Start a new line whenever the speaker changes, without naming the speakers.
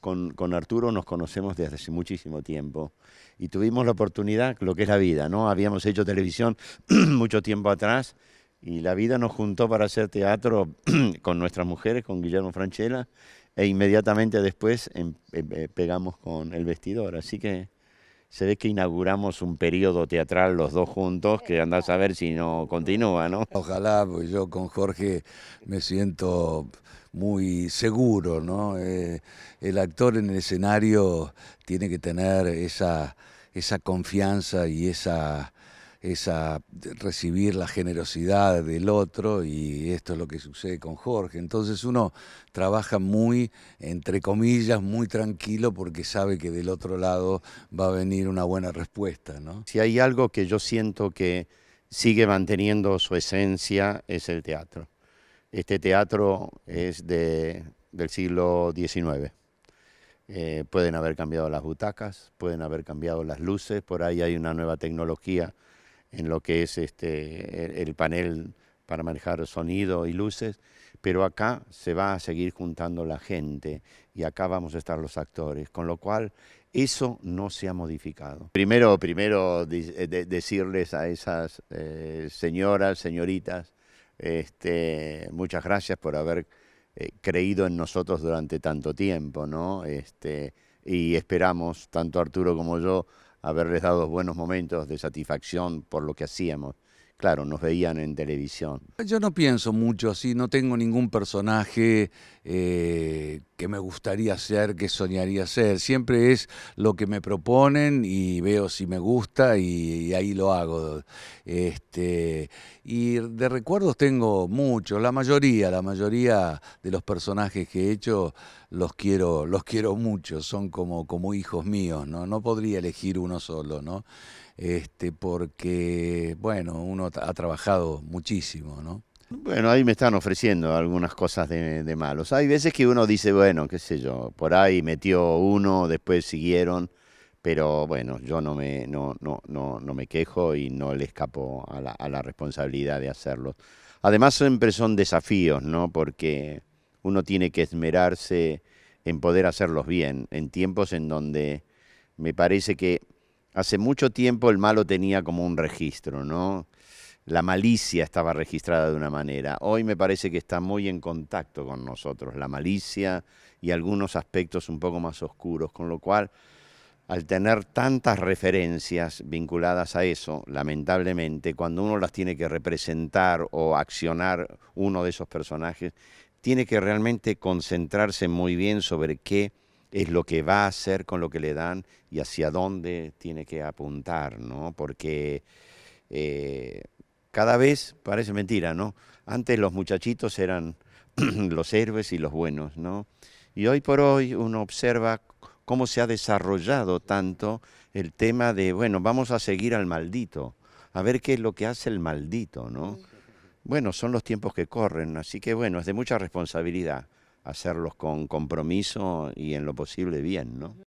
con, Arturo nos conocemos desde hace muchísimo tiempo y tuvimos la oportunidad, lo que es la vida, ¿no? Habíamos hecho televisión mucho tiempo atrás y la vida nos juntó para hacer teatro con nuestras mujeres, con Guillermo Franchella, e inmediatamente después em, em, eh, pegamos con El Vestidor. Así que se ve que inauguramos un periodo teatral los dos juntos que andás a ver si no continúa, ¿no?
Ojalá, pues yo con Jorge me siento muy seguro, ¿no? Eh, el actor en el escenario tiene que tener esa, confianza y esa, esa recibir la generosidad del otro y esto es lo que sucede con Jorge. Entonces uno trabaja muy, entre comillas, muy tranquilo porque sabe que del otro lado va a venir una buena respuesta. ¿no? Si
hay algo que yo siento que sigue manteniendo su esencia es el teatro. Este teatro es del siglo XIX. Eh, pueden haber cambiado las butacas, pueden haber cambiado las luces, por ahí hay una nueva tecnología en lo que es este, el, panel para manejar sonido y luces, pero acá se va a seguir juntando la gente y acá vamos a estar los actores, con lo cual eso no se ha modificado. Primero, primero eh, decirles a esas eh, señoras, señoritas, este, muchas gracias por haber eh, creído en nosotros durante tanto tiempo, ¿no? Este, y esperamos, tanto Arturo como yo, haberles dado buenos momentos de satisfacción por lo que hacíamos. Claro, nos veían en televisión.
Yo no pienso mucho así, no tengo ningún personaje eh, qué me gustaría hacer, que soñaría ser. Siempre es lo que me proponen y veo si me gusta y, ahí lo hago. Este, y de recuerdos tengo muchos, la mayoría, la mayoría de los personajes que he hecho los quiero, los quiero mucho, son como, como hijos míos, ¿no? No podría elegir uno solo, ¿no? Este, porque, bueno, uno ha trabajado muchísimo, ¿no?
Bueno, ahí me están ofreciendo algunas cosas de, malos. Hay veces que uno dice, bueno, qué sé yo, por ahí metió uno, después siguieron, pero bueno, yo no me, no, no, no, me quejo y no le escapo a la, a la responsabilidad de hacerlo. Además siempre son desafíos, ¿no? Porque uno tiene que esmerarse en poder hacerlos bien, en tiempos en donde me parece que hace mucho tiempo el malo tenía como un registro, ¿no? la malicia estaba registrada de una manera. Hoy me parece que está muy en contacto con nosotros, la malicia y algunos aspectos un poco más oscuros, con lo cual, al tener tantas referencias vinculadas a eso, lamentablemente, cuando uno las tiene que representar o accionar uno de esos personajes, tiene que realmente concentrarse muy bien sobre qué es lo que va a hacer con lo que le dan y hacia dónde tiene que apuntar, ¿no? Porque eh, cada vez parece mentira, ¿no? Antes los muchachitos eran los héroes y los buenos, ¿no? Y hoy por hoy uno observa cómo se ha desarrollado tanto el tema de, bueno, vamos a seguir al maldito, a ver qué es lo que hace el maldito, ¿no? Bueno, son los tiempos que corren, así que bueno, es de mucha responsabilidad hacerlos con compromiso y en lo
posible bien, ¿no?